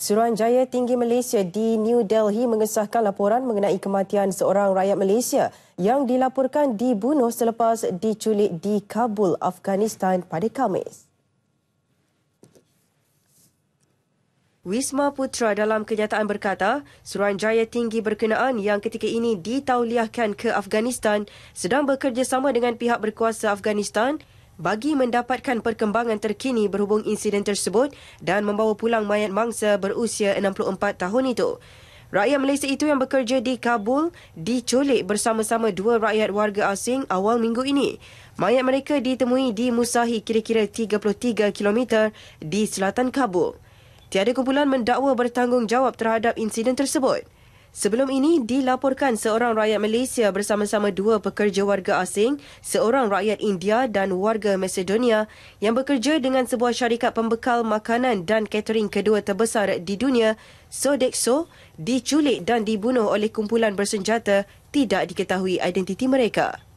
Suruhanjaya Tinggi Malaysia di New Delhi mengesahkan laporan mengenai kematian seorang rakyat Malaysia yang dilaporkan dibunuh selepas diculik di Kabul, Afghanistan pada Khamis. Wisma Putra dalam kenyataan berkata, Suruhanjaya Tinggi berkenaan yang ketika ini ditauliahkan ke Afghanistan sedang bekerjasama dengan pihak berkuasa Afghanistan bagi mendapatkan perkembangan terkini berhubung insiden tersebut dan membawa pulang mayat mangsa berusia 64 tahun itu. Rakyat Malaysia itu yang bekerja di Kabul diculik bersama-sama dua rakyat warga asing awal minggu ini. Mayat mereka ditemui di Musahi kira-kira 33 km di selatan Kabul. Tiada kumpulan mendakwa bertanggungjawab terhadap insiden tersebut. Sebelum ini dilaporkan seorang rakyat Malaysia bersama-sama dua pekerja warga asing, seorang rakyat India dan warga Macedonia yang bekerja dengan sebuah syarikat pembekal makanan dan catering kedua terbesar di dunia, Sodexo, diculik dan dibunuh oleh kumpulan bersenjata tidak diketahui identiti mereka.